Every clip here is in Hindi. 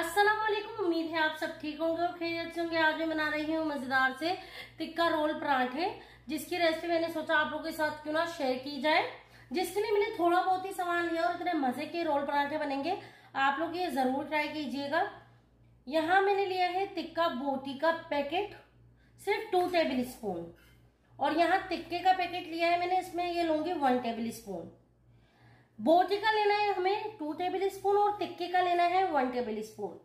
अस्सलाम वालेकुम उम्मीद है आप सब ठीक होंगे और अच्छे होंगे आज मैं बना रही हूँ मज़ेदार से टिक्का रोल पराठे जिसकी रेसिपी मैंने सोचा आप लोगों के साथ क्यों ना शेयर की जाए जिसके लिए मैंने थोड़ा बहुत ही सामान लिया और इतने मज़े के रोल पराठे बनेंगे आप लोग ये ज़रूर ट्राई कीजिएगा यहाँ मैंने लिया है टिक्का बोटी का पैकेट सिर्फ टू टेबल स्पून और यहाँ टिक्के का पैकेट लिया है मैंने इसमें ये लूँगी वन टेबल स्पून बोटी का लेना है हमें टू टेबल स्पून और तिक्के का लेना है वन टेबल स्पून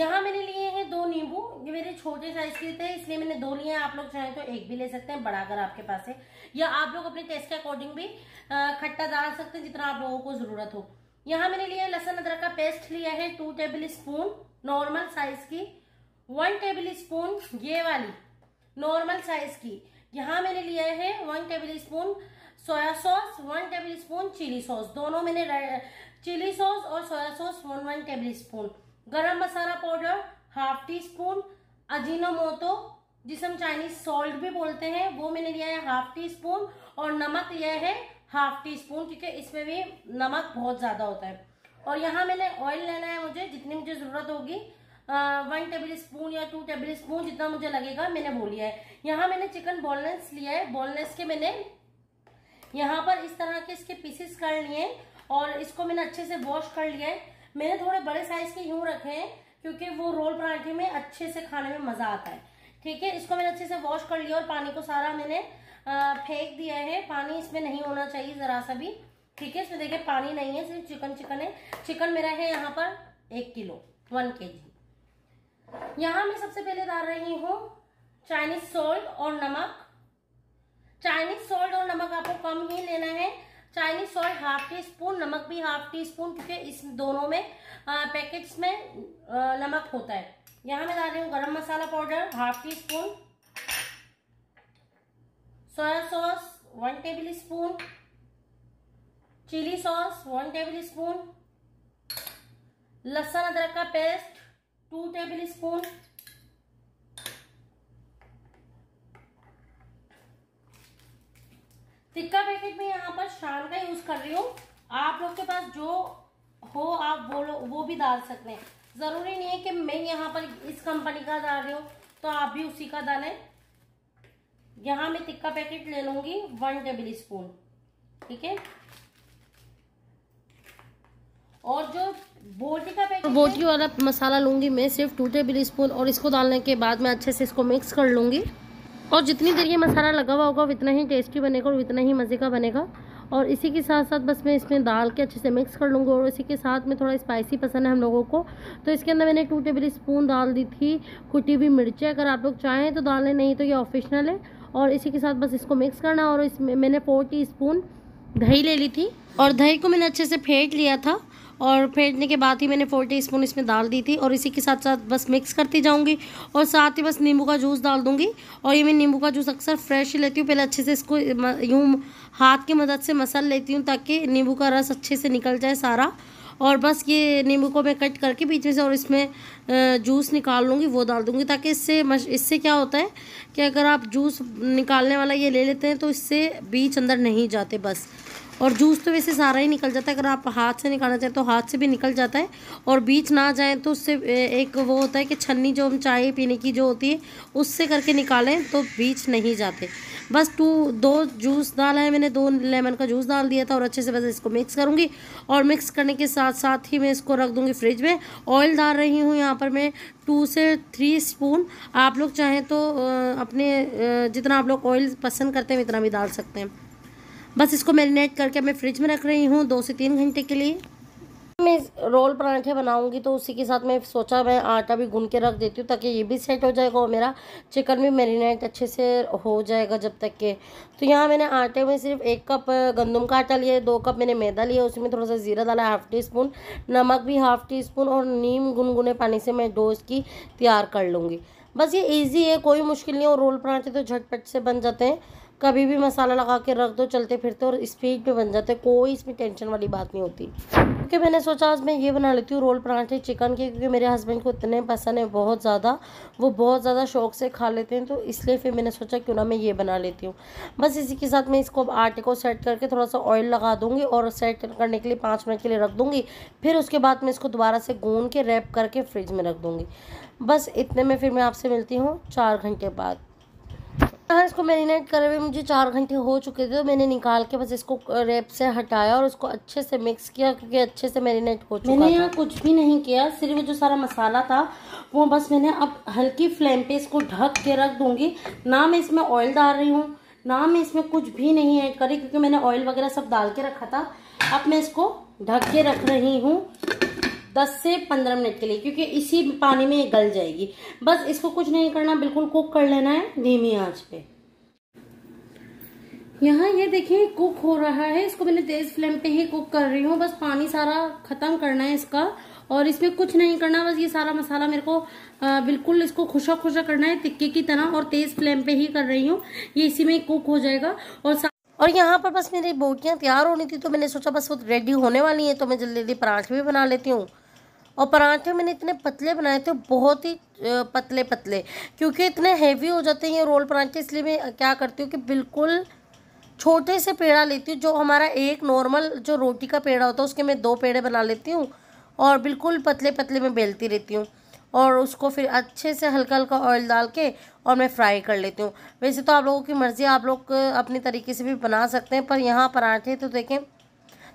यहाँ मैंने लिए हैं दो नींबू ये मेरे छोटे साइज के थे इसलिए मैंने दो लिए हैं आप लोग चाहें तो एक भी ले सकते हैं बड़ा अगर आपके पास है या आप लोग अपने टेस्ट के अकॉर्डिंग भी खट्टा डाल सकते हैं जितना आप लोगों को जरूरत हो यहाँ मैंने लिया लहसन अदरक का पेस्ट लिया है two tablespoon normal size की वन टेबल स्पून ये वाली नॉर्मल साइज की यहाँ मैंने लिया है one tablespoon soya sauce one tablespoon chilli sauce दोनों मैंने चिली सॉस और soya sauce one one tablespoon गर्म मसाला powder half teaspoon Ajinomoto जिसे हम चाइनीज सॉल्ट भी बोलते हैं वो मैंने लिया है हाफ टी स्पून और नमक लिया है हाफ टी स्पून क्योंकि इसमें भी नमक बहुत ज़्यादा होता है और यहाँ मैंने ऑयल लेना है मुझे जितनी मुझे ज़रूरत होगी वन टेबल स्पून या टू टेबल स्पून जितना मुझे लगेगा मैंने वो लिया है यहाँ मैंने चिकन बोनलेस लिया है बोनलेस के मैंने यहाँ पर इस तरह के इसके पीसेस कर लिए और इसको मैंने अच्छे से वॉश कर लिया है मैंने थोड़े बड़े साइज के यूं रखे हैं क्योंकि वो रोल पराठे में अच्छे से खाने में मजा आता है ठीक है इसको मैंने अच्छे से वॉश कर लिया और पानी को सारा मैंने फेंक दिया है पानी इसमें नहीं होना चाहिए जरा सा भी ठीक है इसमें देखिए पानी नहीं है सिर्फ चिकन चिकन है चिकन मेरा है यहाँ पर एक किलो वन के जी यहाँ मैं सबसे पहले डाल रही हूँ चाइनीज सोल्ट और नमक चाइनीज सॉल्ट और नमक आपको कम ही लेना है Chinese salt half teaspoon नमक भी हाफ टी स्पून क्योंकि इस दोनों में पैकेट्स में आ, नमक होता है यहाँ मैं डाल रही हूँ गरम मसाला powder half teaspoon soya sauce one tablespoon chilli sauce one tablespoon लहसुन अदरक का paste two tablespoon tikka packet में यहाँ पर शान का यूज कर रही हूँ आप लोग के पास जो हो आप वो वो भी डाल सकते हैं जरूरी नहीं है कि मैं यहाँ पर इस कंपनी का डाल रही हूँ तो आप भी उसी का डालें यहाँ मैं तिक्का पैकेट ले लूंगी वन टेबल स्पून ठीक है और जो बोटी का पैकेट बोटी वाला मसाला लूंगी मैं सिर्फ टू टेबल स्पून और इसको डालने के बाद मैं अच्छे से इसको मिक्स कर लूंगी और जितनी देर ये मसाला लगा हुआ होगा उतना ही टेस्टी बनेगा और उतना ही मज़े का बनेगा और इसी के साथ साथ बस मैं इसमें दाल के अच्छे से मिक्स कर लूँगी और इसी के साथ में थोड़ा स्पाइसी पसंद है हम लोगों को तो इसके अंदर मैंने टू टेबल स्पून दाल दी थी कुटी हुई मिर्चें अगर आप लोग चाहें तो दालें नहीं तो ये ऑफिशनल है और इसी के साथ बस इसको मिक्स करना और इसमें मैंने फोर टी स्पून दही ले ली थी और दही को मैंने अच्छे से फेंट लिया था और फेंटने के बाद ही मैंने फोर टी स्पून इसमें डाल दी थी और इसी के साथ साथ बस मिक्स करती जाऊँगी और साथ ही बस नींबू का जूस डाल दूँगी और ये मैं नींबू का जूस अक्सर फ्रेश ही लेती हूँ पहले अच्छे से इसको यूँ हाथ की मदद से मसल लेती हूँ ताकि नींबू का रस अच्छे से निकल जाए सारा और बस ये नींबू को मैं कट करके बीच में से और इसमें जूस निकाल लूँगी वो डाल दूँगी ताकि इससे इससे क्या होता है कि अगर आप जूस निकालने वाला ये ले लेते हैं तो इससे बीच अंदर नहीं जाते बस और जूस तो वैसे सारा ही निकल जाता है अगर आप हाथ से निकालना चाहें तो हाथ से भी निकल जाता है और बीच ना जाएँ तो उससे एक वो होता है कि छन्नी जो हम चाय पीने की जो होती है उससे करके निकालें तो बीच नहीं जाते बस टू दो जूस डाला है मैंने दो लेमन का जूस डाल दिया था और अच्छे से बस इसको मिक्स करूँगी और मिक्स करने के साथ साथ ही मैं इसको रख दूँगी फ्रिज में ऑयल डाल रही हूँ यहाँ पर मैं टू से थ्री स्पून आप लोग चाहें तो अपने जितना आप लोग ऑयल पसंद करते हैं इतना भी डाल सकते हैं बस इसको मैरिनेट करके मैं फ्रिज में रख रही हूँ दो से तीन घंटे के लिए मैं रोल पराठे बनाऊंगी तो उसी के साथ मैं सोचा मैं आटा भी गून के रख देती हूँ ताकि ये भी सेट हो जाएगा और मेरा चिकन भी मैरिनेट अच्छे से हो जाएगा जब तक के तो यहाँ मैंने आटे में सिर्फ एक कप गंदम का आटा लिया दो कप मैंने मैदा लिया उसमें थोड़ा सा ज़ीरा डाला हाफ़ टी स्पून नमक भी हाफ़ टी स्पून और नीम गुनगुने पानी से मैं डोज की तैयार कर लूँगी बस ये ईजी है कोई मुश्किल नहीं और रोल पराठे तो झटपट से बन जाते हैं कभी भी मसाला लगा के रख दो चलते फिरते और स्पीड में बन जाते कोई इसमें टेंशन वाली बात नहीं होती क्योंकि मैंने सोचा आज मैं ये बना लेती हूँ रोल पराठे चिकन के क्योंकि मेरे हस्बैंड को इतने पसंद है बहुत ज़्यादा वो बहुत ज़्यादा शौक से खा लेते हैं तो इसलिए फिर मैंने सोचा क्यों ना मैं ये बना लेती हूँ बस इसी के साथ मैं इसको आटे को सेट करके थोड़ा सा ऑयल लगा दूँगी और सेट करने के लिए पाँच मिनट के लिए रख दूँगी फिर उसके बाद मैं इसको दोबारा से गून के रैप करके फ्रिज में रख दूँगी बस इतने में फिर मैं आपसे मिलती हूँ चार घंटे बाद हाँ इसको मैरिनेट करे हुए मुझे चार घंटे हो चुके थे तो मैंने निकाल के बस इसको रेप से हटाया और उसको अच्छे से मिक्स किया क्योंकि अच्छे से मैरिनेट हो चुका मैंने यहाँ कुछ भी नहीं किया सिर्फ जो सारा मसाला था वो बस मैंने अब हल्की फ्लेम पे इसको ढक के रख दूंगी ना मैं इसमें ऑयल डाल रही हूँ ना मैं इसमें कुछ भी नहीं ऐड करी क्योंकि मैंने ऑयल वगैरह सब डाल के रखा था अब मैं इसको ढक के रख रही हूँ 10 से 15 मिनट के लिए क्योंकि इसी पानी में ये गल जाएगी बस इसको कुछ नहीं करना बिल्कुल कुक कर लेना है धीमी आंच पे यहाँ ये देखिए कुक हो रहा है इसको मैंने तेज फ्लेम पे ही कुक कर रही हूँ बस पानी सारा खत्म करना है इसका और इसमें कुछ नहीं करना बस ये सारा मसाला मेरे को आ, बिल्कुल इसको खुशा खुशा करना है तिक्के की तरह और तेज फ्लेम पे ही कर रही हूँ ये इसी में कुक हो जाएगा और और यहाँ पर बस मेरी बोटियाँ तैयार होनी थी तो मैंने सोचा बस वो रेडी होने वाली है तो मैं जल्दी जल्दी पराठे भी बना लेती हूँ और पराठे मैंने इतने पतले बनाए थे बहुत ही पतले पतले क्योंकि इतने हैवी हो जाते हैं ये रोल पराठे इसलिए मैं क्या करती हूँ कि बिल्कुल छोटे से पेड़ा लेती हूँ जो हमारा एक नॉर्मल जो रोटी का पेड़ा होता है उसके मैं दो पेड़े बना लेती हूँ और बिल्कुल पतले पतले में बेलती रहती हूँ और उसको फिर अच्छे से हल्का हल्का ऑयल डाल के और मैं फ्राई कर लेती हूँ वैसे तो आप लोगों की मर्ज़ी आप लोग अपने तरीके से भी बना सकते हैं पर यहाँ पराठे तो देखें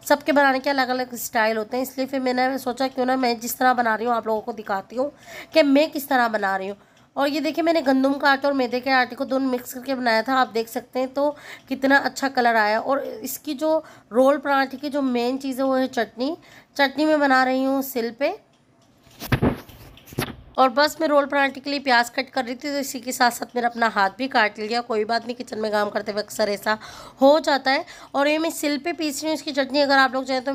सबके बनाने के अलग अलग स्टाइल होते हैं इसलिए फिर मैंने सोचा क्यों ना मैं जिस तरह बना रही हूँ आप लोगों को दिखाती हूँ कि मैं किस तरह बना रही हूँ और ये देखिए मैंने गंदम का आटा और मैदे के आटे को दोनों मिक्स करके बनाया था आप देख सकते हैं तो कितना अच्छा कलर आया और इसकी जो रोल पराठे की जो मेन चीज़ है वो है चटनी चटनी मैं बना रही हूँ सिल पर और बस मैं रोल पराठे के लिए प्याज कट कर रही थी तो इसी के साथ साथ मेरा अपना हाथ भी काट लिया कोई बात नहीं किचन में काम करते हुए अक्सर ऐसा हो जाता है और ये मैं सिल पे पीस रही हूँ इसकी चटनी अगर आप लोग चाहें तो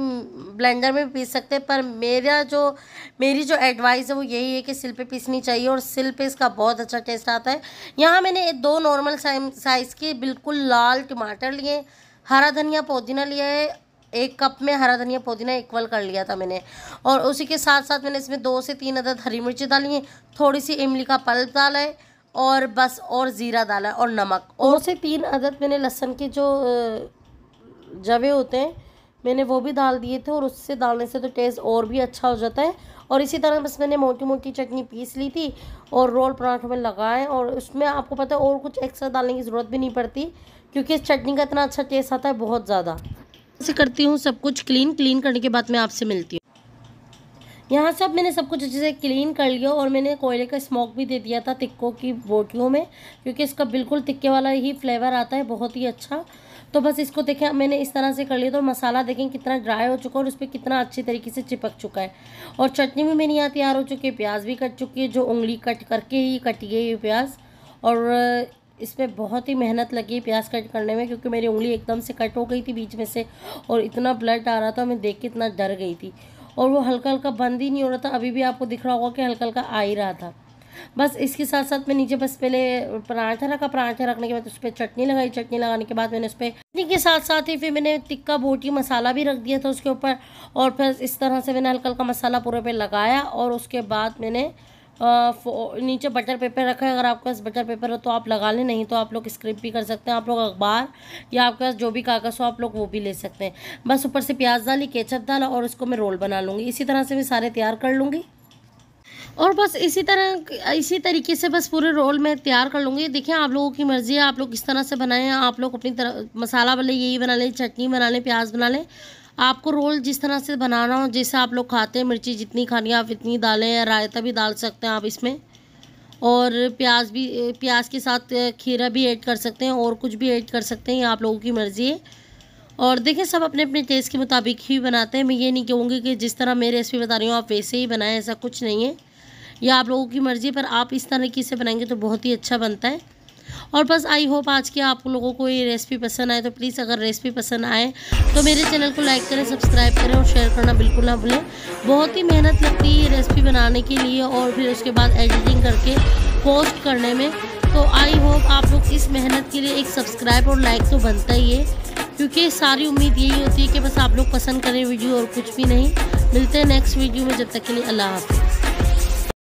ब्लेंडर में भी पीस सकते हैं पर मेरा जो मेरी जो एडवाइस है वो यही है कि सिल पे पीसनी चाहिए और सिल पे इसका बहुत अच्छा टेस्ट आता है यहाँ मैंने दो नॉर्मल साइज़ के बिल्कुल लाल टमाटर लिए हरा धनिया पुदीना लिया है एक कप में हरा धनिया पुदीना इक्वल कर लिया था मैंने और उसी के साथ साथ मैंने इसमें दो से तीन अदद हरी मिर्ची डाली है थोड़ी सी इमली का पल्प डाला है और बस और ज़ीरा डाला है और नमक और से तीन अदद मैंने लहसन के जो जवे होते हैं मैंने वो भी डाल दिए थे और उससे डालने से तो टेस्ट और भी अच्छा हो जाता है और इसी तरह बस मैंने मोटी मोटी चटनी पीस ली थी और रोल पराठों में लगाए और उसमें आपको पता है और कुछ एक्स्ट्रा डालने की ज़रूरत भी नहीं पड़ती क्योंकि इस चटनी का इतना अच्छा टेस्ट आता है बहुत ज़्यादा से करती हूँ सब कुछ क्लीन क्लीन करने के बाद मैं आपसे मिलती हूँ यहाँ सब मैंने सब कुछ अच्छे से क्लीन कर लिया और मैंने कोयले का स्मोक भी दे दिया था तिक्कों की बोटियों में क्योंकि इसका बिल्कुल तिक्के वाला ही फ्लेवर आता है बहुत ही अच्छा तो बस इसको देखें मैंने इस तरह से कर लिया तो मसाला देखें कितना ड्राई हो चुका है और उस पर कितना अच्छी तरीके से चिपक चुका है और चटनी भी मेरी यहाँ तैयार हो चुकी है प्याज भी कट चुकी है जो उंगली कट करके ही कटी गई प्याज और इसमें बहुत ही मेहनत लगी प्याज कट करने में क्योंकि मेरी उंगली एकदम से कट हो गई थी बीच में से और इतना ब्लड आ रहा था मैं देख के इतना डर गई थी और वो हल्का हल्का बंद ही नहीं हो रहा था अभी भी आपको दिख रहा होगा कि हल्का हल्का आ ही रहा था बस इसके साथ साथ मैं नीचे बस पहले पराठा रखा पराठा रखने के बाद उस पर चटनी लगाई चटनी लगाने के बाद मैंने उस पर चटनी के साथ साथ ही फिर मैंने टिक्का बोटी मसाला भी रख दिया था उसके ऊपर और फिर इस तरह से मैंने हल्का हल्का मसाला पूरे पे लगाया और उसके बाद मैंने नीचे बटर पेपर रखा है अगर आपके पास बटर पेपर हो तो आप लगा लें नहीं तो आप लोग स्क्रिप भी कर सकते हैं आप लोग अखबार या आपके पास जो भी कागज़ हो आप लोग वो भी ले सकते हैं बस ऊपर से प्याज डाली केचप डाला और उसको मैं रोल बना लूँगी इसी तरह से मैं सारे तैयार कर लूँगी और बस इसी तरह इसी तरीके से बस पूरे रोल मैं तैयार कर लूँगी देखिए आप लोगों की मर्ज़ी है आप लोग किस तरह से बनाएं आप लोग अपनी तरह मसाला वाले यही बना लें चटनी बना लें प्याज बना लें आपको रोल जिस तरह से बनाना हो जैसे आप लोग खाते हैं मिर्ची जितनी खानी है आप इतनी डालें या रायता भी डाल सकते हैं आप इसमें और प्याज भी प्याज के साथ खीरा भी ऐड कर सकते हैं और कुछ भी ऐड कर सकते हैं ये आप लोगों की मर्ज़ी है और देखें सब अपने अपने टेस्ट के मुताबिक ही बनाते हैं मैं ये नहीं कहूँगी कि जिस तरह मैं रेसिपी बता रही हूँ आप वैसे ही बनाएं ऐसा कुछ नहीं है यह आप लोगों की मर्ज़ी पर आप इस तरह की से बनाएंगे तो बहुत ही अच्छा बनता है और बस आई होप आज की आप लोगों को ये रेसिपी पसंद आए तो प्लीज़ अगर रेसिपी पसंद आए तो मेरे चैनल को लाइक करें सब्सक्राइब करें और शेयर करना बिल्कुल ना भूलें बहुत ही मेहनत लगती है ये रेसिपी बनाने के लिए और फिर उसके बाद एडिटिंग करके पोस्ट करने में तो आई होप आप लोग इस मेहनत के लिए एक सब्सक्राइब और लाइक तो बनता ही है क्योंकि सारी उम्मीद यही होती है कि बस आप लोग पसंद करें वीडियो और कुछ भी नहीं मिलते हैं नेक्स्ट वीडियो में जब तक के लिए अल्लाह हाफिज़